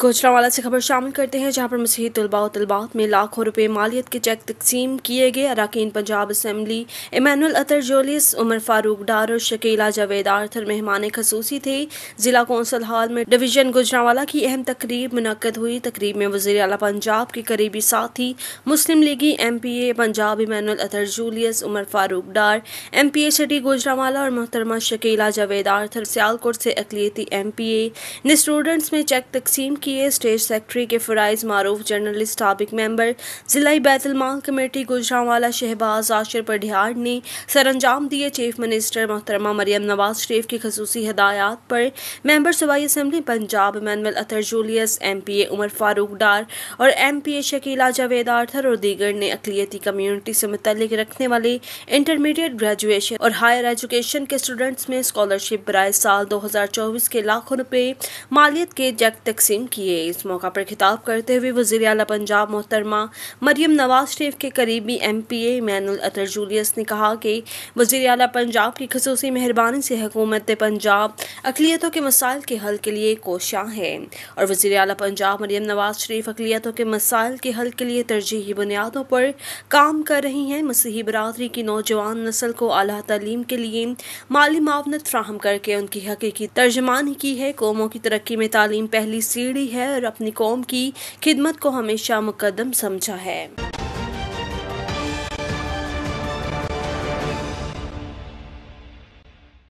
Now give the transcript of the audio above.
गोचरावाला से खबर शामिल करते हैं जहां पर मसीह तलबा और तलबात में लाखों रुपए मालियत के चेक तकसीम किए गए अरकान Punjab assembly Emmanuel Athar Julius Umar Farooq Dar और शकीला जावेद आर्थर मेहमान खसूसी थे जिला कौंसल हाल में डिवीजन गुजरावाला की अहम तकरीब मुनद हुई तकरीब में वजी अला पंजाब के करीबी साथी मुस्लिम लीगी M P A Punjab Emmanuel Athar Julius Umar Farooq Dar M P A city Gujranwala और मोहतरमा शकीला जावेद आर्थर सियालकोट से अकलीती एम पी ए ने स्टूडेंट्स में चेक तकसीम किए स्टेट सेक्रेटरी के फ़रज़ मारूफ जर्नलिस्ट सबक मेम्बर ज़िला बैतुलमा कमेटी गुजरावाला शहबाज आशर पढ़ियार ने सरंजाम दिए चीफ मिनिस्टर मोहतरमा मरियम नवाज शरीफ की खसूस हदायत पर मेंबर सूबाई assembly Punjab Emmanuel Athar Julius M P A Umar Farooq Dar और M P A Shakila Javed Arthur और दीगर ने अकलीती कम्यूनिटी से मुतल रखने वाले इंटरमीडिएट ग्रेजुएशन और हायर एजुकेशन के स्टूडेंट्स में स्कॉलरशिप बरए साल दो हज़ार चौबीस के लाखों रुपये मालियत के जग तकसीम किया किए इस मौका पर खिताब करते हुए वजीर अला पंजाब मोहतरमा मरियम नवाज शरीफ के करीबी M P A Athar Julius ने कहा कि वजीर अला पंजाब की खसूसी मेहरबानी से हकूमत पंजाब अकलीतों के मसाइल के हल के लिए कोशाँ है और वजी अला पंजाब मरियम नवाज शरीफ अकलीतों के मसाइल के हल के लिए तरजीही बुनियादों पर काम कर रही हैं मसीही बरदरी की नौजवान नस्ल को अली तलीम के लिए माली मावनत फ्राहम करके उनकी हकीकी तर्जमान की है कौमों की तरक्की में तालीम पहली सीढ़ी है और अपनी कौम की खिदमत को हमेशा मुकदम समझा है